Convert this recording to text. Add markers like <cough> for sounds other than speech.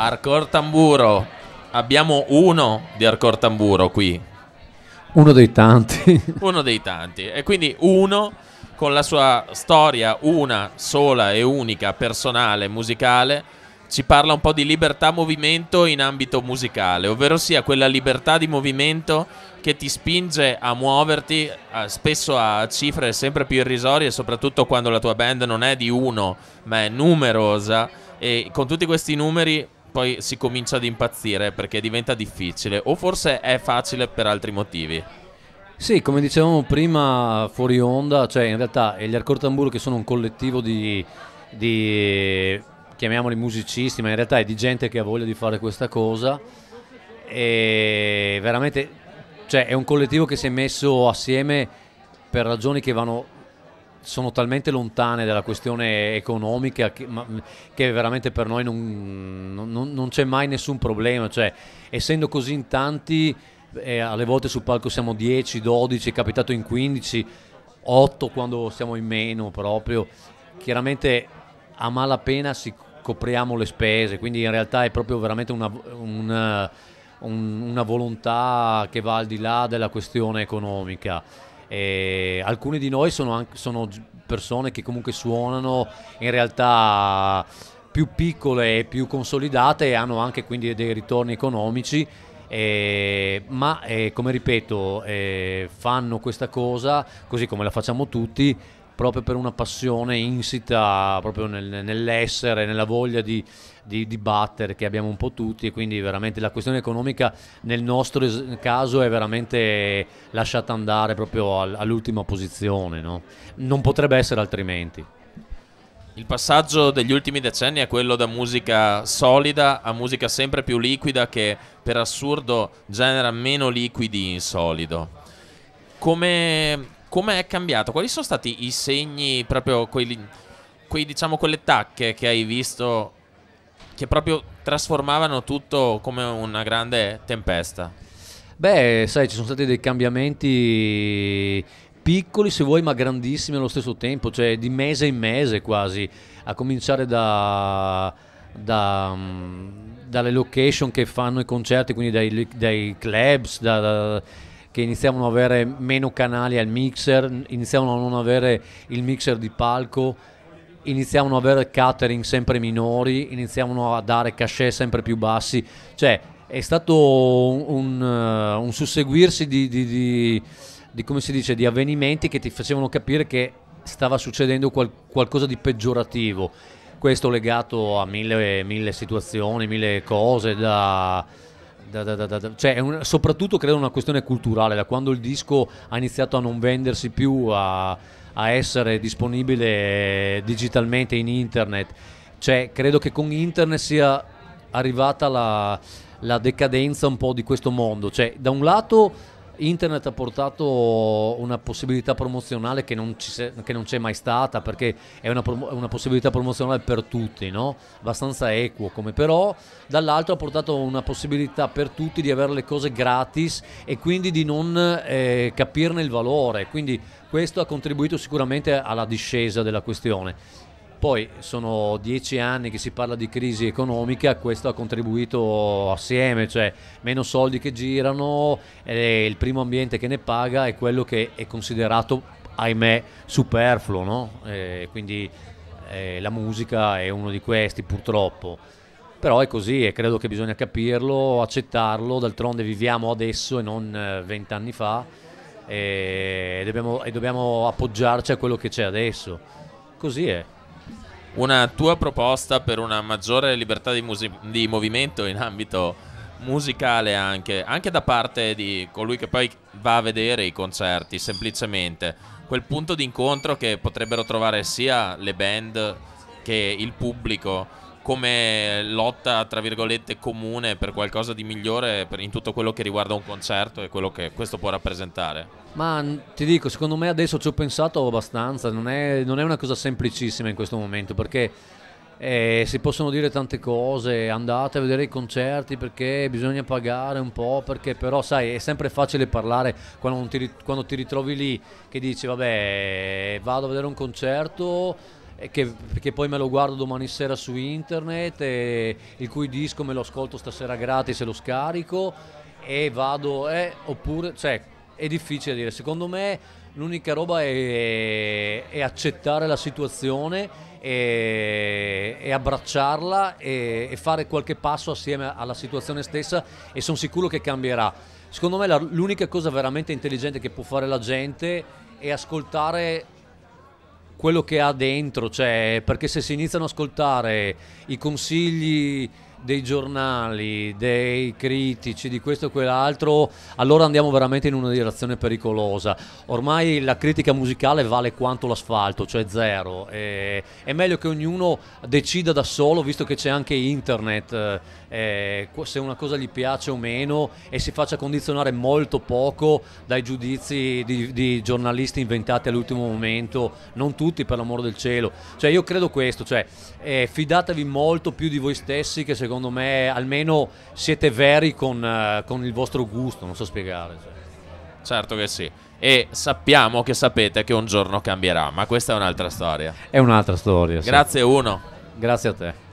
Hardcore tamburo. Abbiamo uno di hardcore tamburo qui. Uno dei tanti. <laughs> uno dei tanti. E quindi uno con la sua storia, una sola e unica, personale, musicale, ci parla un po' di libertà movimento in ambito musicale, ovvero sia quella libertà di movimento che ti spinge a muoverti a, spesso a cifre sempre più irrisorie, soprattutto quando la tua band non è di uno, ma è numerosa e con tutti questi numeri poi si comincia ad impazzire perché diventa difficile o forse è facile per altri motivi. Sì, come dicevamo prima fuori onda, cioè in realtà gli Arcor Tamburo che sono un collettivo di, di, chiamiamoli musicisti, ma in realtà è di gente che ha voglia di fare questa cosa e veramente cioè, è un collettivo che si è messo assieme per ragioni che vanno, sono talmente lontane dalla questione economica che, ma, che veramente per noi non, non, non c'è mai nessun problema, cioè, essendo così in tanti, eh, alle volte sul palco siamo 10, 12, è capitato in 15, 8 quando siamo in meno proprio, chiaramente a malapena si copriamo le spese, quindi in realtà è proprio veramente una, una, una volontà che va al di là della questione economica. E alcuni di noi sono, anche, sono persone che comunque suonano in realtà più piccole e più consolidate hanno anche quindi dei ritorni economici, eh, ma eh, come ripeto eh, fanno questa cosa così come la facciamo tutti proprio per una passione insita proprio nel, nell'essere, nella voglia di, di, di, battere che abbiamo un po' tutti e quindi veramente la questione economica nel nostro caso è veramente lasciata andare proprio all'ultima posizione, no? non potrebbe essere altrimenti. Il passaggio degli ultimi decenni è quello da musica solida a musica sempre più liquida che per assurdo genera meno liquidi in solido. Come, come è cambiato? Quali sono stati i segni, proprio quelli, quei, diciamo, quelle tacche che hai visto che proprio trasformavano tutto come una grande tempesta? Beh, sai, ci sono stati dei cambiamenti piccoli se vuoi ma grandissimi allo stesso tempo, cioè di mese in mese quasi, a cominciare da, da, mm, dalle location che fanno i concerti, quindi dai, dai clubs, da, da, che iniziavano ad avere meno canali al mixer, iniziavano a non avere il mixer di palco, iniziavano ad avere catering sempre minori, iniziavano a dare cachet sempre più bassi, cioè è stato un, un, eh, un susseguirsi di, di, di di, come si dice, di avvenimenti che ti facevano capire che stava succedendo qual qualcosa di peggiorativo. Questo legato a mille, mille situazioni, mille cose da... Da, da, da, cioè un, soprattutto credo una questione culturale, da quando il disco ha iniziato a non vendersi più, a, a essere disponibile digitalmente in internet, cioè, credo che con internet sia arrivata la, la decadenza un po' di questo mondo, cioè, da un lato internet ha portato una possibilità promozionale che non, se, che non c'è mai stata perché è una, una possibilità promozionale per tutti, no? abbastanza equo come però, dall'altro ha portato una possibilità per tutti di avere le cose gratis e quindi di non eh, capirne il valore, quindi questo ha contribuito sicuramente alla discesa della questione. Poi sono dieci anni che si parla di crisi economica, questo ha contribuito assieme, cioè meno soldi che girano, il primo ambiente che ne paga è quello che è considerato, ahimè, superfluo, no? eh, quindi eh, la musica è uno di questi purtroppo. Però è così e credo che bisogna capirlo, accettarlo, d'altronde viviamo adesso e non eh, vent'anni fa e dobbiamo, e dobbiamo appoggiarci a quello che c'è adesso. Così è una tua proposta per una maggiore libertà di, di movimento in ambito musicale anche, anche da parte di colui che poi va a vedere i concerti, semplicemente. Quel punto di incontro che potrebbero trovare sia le band che il pubblico come lotta, tra virgolette, comune per qualcosa di migliore in tutto quello che riguarda un concerto e quello che questo può rappresentare. Ma ti dico, secondo me adesso ci ho pensato abbastanza, non è, non è una cosa semplicissima in questo momento perché eh, si possono dire tante cose, andate a vedere i concerti perché bisogna pagare un po', perché però sai è sempre facile parlare quando ti, quando ti ritrovi lì che dici vabbè vado a vedere un concerto che, che, poi me lo guardo domani sera su internet, e, il cui disco me lo ascolto stasera gratis e lo scarico e vado, eh, oppure, cioè, è difficile dire, secondo me l'unica roba è, è, accettare la situazione e, e abbracciarla e, e, fare qualche passo assieme alla situazione stessa e sono sicuro che cambierà. Secondo me l'unica cosa veramente intelligente che può fare la gente è ascoltare quello che ha dentro, cioè, perché se si iniziano ad ascoltare i consigli dei giornali, dei critici, di questo e quell'altro, allora andiamo veramente in una direzione pericolosa. Ormai la critica musicale vale quanto l'asfalto, cioè zero. E, è meglio che ognuno decida da solo, visto che c'è anche internet, eh, eh se una cosa gli piace o meno e si faccia condizionare molto poco dai giudizi di, di giornalisti inventati all'ultimo momento, non tutti per l'amor del cielo. Cioè io credo questo, cioè, eh, fidatevi molto più di voi stessi che se secondo me almeno siete veri con, eh, con il vostro gusto, non so spiegare. Cioè. Certo che sì. E sappiamo che sapete che un giorno cambierà, ma questa è un'altra storia. È un'altra storia. Grazie sì. uno. Grazie a te.